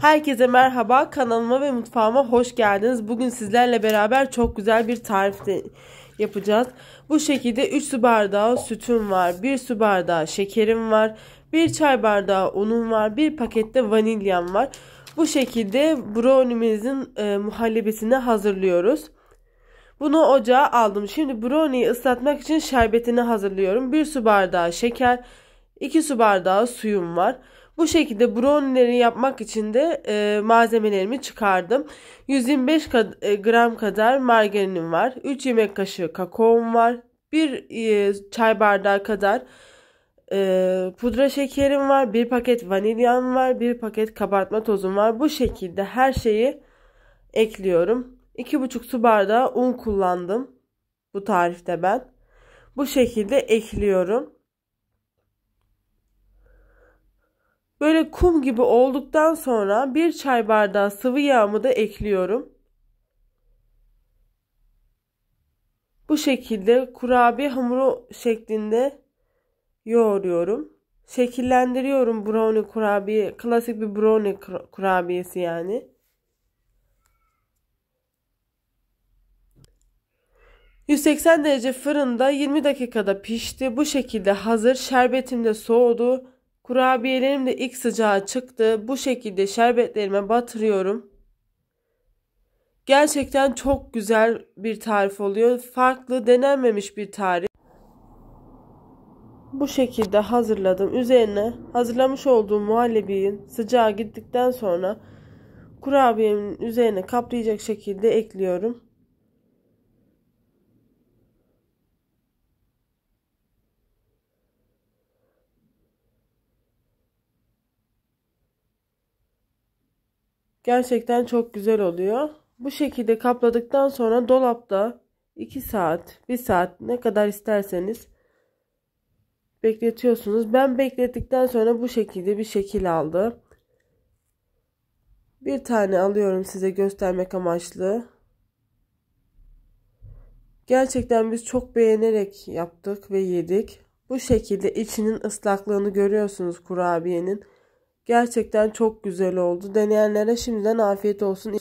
Herkese merhaba. Kanalıma ve mutfağıma hoş geldiniz. Bugün sizlerle beraber çok güzel bir tarif yapacağız. Bu şekilde 3 su bardağı sütüm var. 1 su bardağı şekerim var. 1 çay bardağı unum var. 1 pakette vanilyam var. Bu şekilde brownimizin e, muhallebisini hazırlıyoruz. Bunu ocağa aldım. Şimdi brownie'yi ıslatmak için şerbetini hazırlıyorum. 1 su bardağı şeker, 2 su bardağı suyum var. Bu şekilde brownleri yapmak için de e, malzemelerimi çıkardım. 125 e, gram kadar margarinim var. 3 yemek kaşığı kakaom var. 1 e, çay bardağı kadar e, pudra şekerim var. 1 paket vanilyam var. 1 paket kabartma tozum var. Bu şekilde her şeyi ekliyorum. 2,5 su bardağı un kullandım. Bu tarifte ben. Bu şekilde ekliyorum. Böyle kum gibi olduktan sonra bir çay bardağı sıvı yağımı da ekliyorum. Bu şekilde kurabiye hamuru şeklinde yoğuruyorum. Şekillendiriyorum brownie kurabiye. Klasik bir brownie kurabiyesi yani. 180 derece fırında 20 dakikada pişti. Bu şekilde hazır. Şerbetim de soğudu. Kurabiyelerim de ilk sıcağı çıktı. Bu şekilde şerbetlerime batırıyorum. Gerçekten çok güzel bir tarif oluyor. Farklı denenmemiş bir tarif. Bu şekilde hazırladım. Üzerine hazırlamış olduğum muhallebinin sıcağı gittikten sonra kurabiyemin üzerine kaplayacak şekilde ekliyorum. Gerçekten çok güzel oluyor. Bu şekilde kapladıktan sonra dolapta 2 saat, 1 saat ne kadar isterseniz bekletiyorsunuz. Ben beklettikten sonra bu şekilde bir şekil aldı. Bir tane alıyorum size göstermek amaçlı. Gerçekten biz çok beğenerek yaptık ve yedik. Bu şekilde içinin ıslaklığını görüyorsunuz kurabiyenin. Gerçekten çok güzel oldu. Deneyenlere şimdiden afiyet olsun.